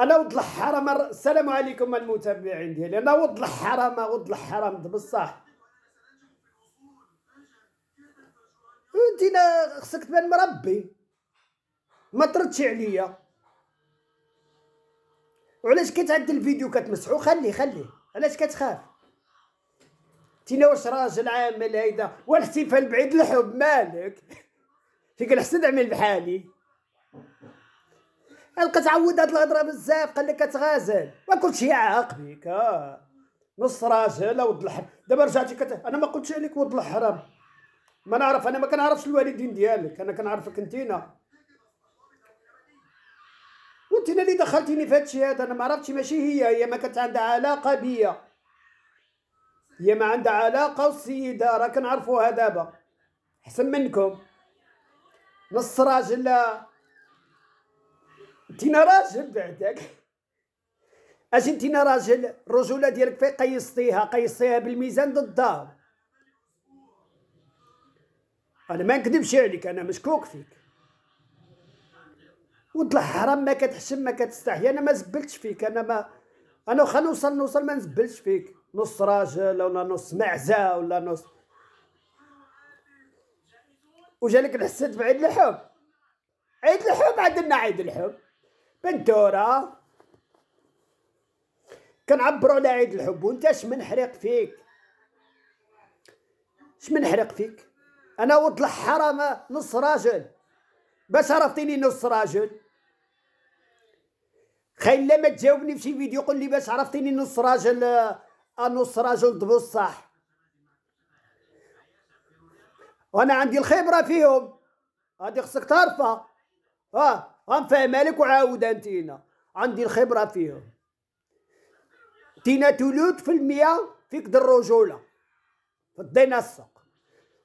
انا ود الحرام السلام عليكم المتابعين ديالي انا ود الحرام ود الحرام بصح انتينا خصك تبان مربي ما تردش عليا وعلاش كتعدل الفيديو كتمسحو خليه خليه علاش كتخاف تينا واش راجل عامل هيدا والاحتفال بعيد الحب مالك فيك الحسد عمل بحالي كتعود هاد الهضره بزاف قال لك كتغازل وكلشي عاق بك نص راجل ولد الحرام دابا رجعتي كت... انا ما قلتش عليك ولد الحرام ما نعرف انا ما كنعرفش الوالدين ديالك انا كنعرفك انتينا وانت اللي دخلتيني في هادشي هذا انا ما عرفتش ماشي هي هي ما كانت عندها علاقه بيا هي ما عندها علاقه والسيده راه كنعرفوها دابا احسن منكم نص راجل لا تينا راجل بعدك اش انت راجل الرجوله ديالك فين قيصتيها قيصتيها بالميزان ضد الدار انا ما نكذبش عليك انا مشكوك فيك ولد الحرام ما كتحشم ما كتستحي انا ما زبلتش فيك انا ما انا واخا نوصل نوصل ما نزبلش فيك نص راجل ولا نص معزه ولا نص وجالك الحسد بعيد الحب عيد الحب عندنا عيد الحب بنتورة كنعبروا على عيد الحب وانت حريق فيك حريق فيك انا ولد الحرام نص راجل باش عرفتيني نص راجل لا ما تجاوبني فشي فيديو قول لي باش عرفتيني نص راجل آه، نص راجل دبو وانا عندي الخبره فيهم هادي خصك تعرفها اه غنفهم لك وعاود نتينا عندي الخبره فيها تينا تولوت في المية فيك الرجولة في الدينسق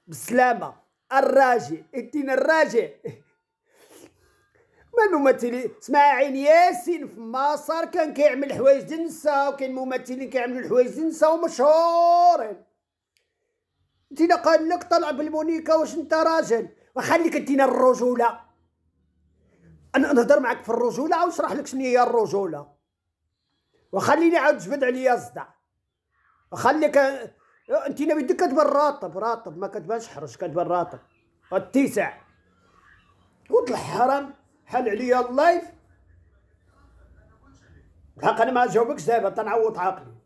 بالسلامة الراجي انتينا الراجي ما ممثلين اسمها عين ياسين في مصر كان كيعمل حوايج دنسا وكاين ممثلين كيعملوا الحوايج دنسا ومشهورين انتينا قال لك طلع بالمونيكا واش انت راجل وخليك انتينا الرجولة انا نهضر معك في الرجوله ونشرح لك شنو هي الرجوله وخليني عاود جبد عليا الصداع خليك انت نبيدك كتبان راتب راتب ما كتبانش حرج كتبان راتب التسع قلت الحرام حل عليا اللايف الحق انا ما جاوبكش دابا تنعوض عقلي